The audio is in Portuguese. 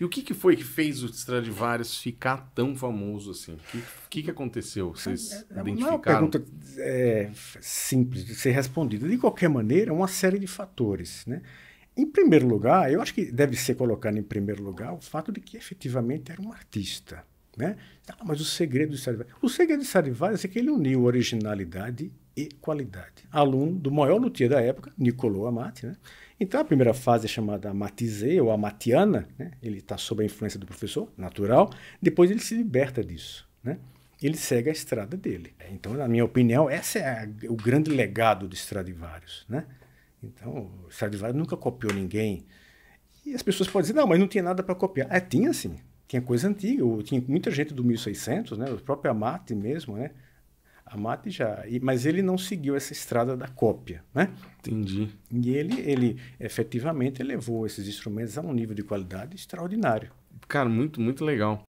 E o que, que foi que fez o Stradivarius ficar tão famoso assim? O que, que, que aconteceu? Vocês é, identificaram? É, não é uma pergunta é, simples de ser respondida. De qualquer maneira, é uma série de fatores. Né? Em primeiro lugar, eu acho que deve ser colocado em primeiro lugar o fato de que efetivamente era um artista. Né? Ah, mas o segredo de Stradivarius O segredo de é que ele uniu originalidade e qualidade. Aluno do maior luthier da época, Nicolò Amati. Né? Então, a primeira fase é chamada Amatizé ou Amatiana. Né? Ele está sob a influência do professor, natural. Depois, ele se liberta disso. Né? Ele segue a estrada dele. Então, na minha opinião, esse é a, o grande legado de Stradivarius. Né? Então, Stradivarius nunca copiou ninguém. E as pessoas podem dizer, não, mas não tinha nada para copiar. É, tinha sim tinha coisa antiga, tinha muita gente do 1600, né? O próprio Amate mesmo, né? Amate já, mas ele não seguiu essa estrada da cópia, né? Entendi. E ele, ele efetivamente elevou esses instrumentos a um nível de qualidade extraordinário. Cara, muito, muito legal.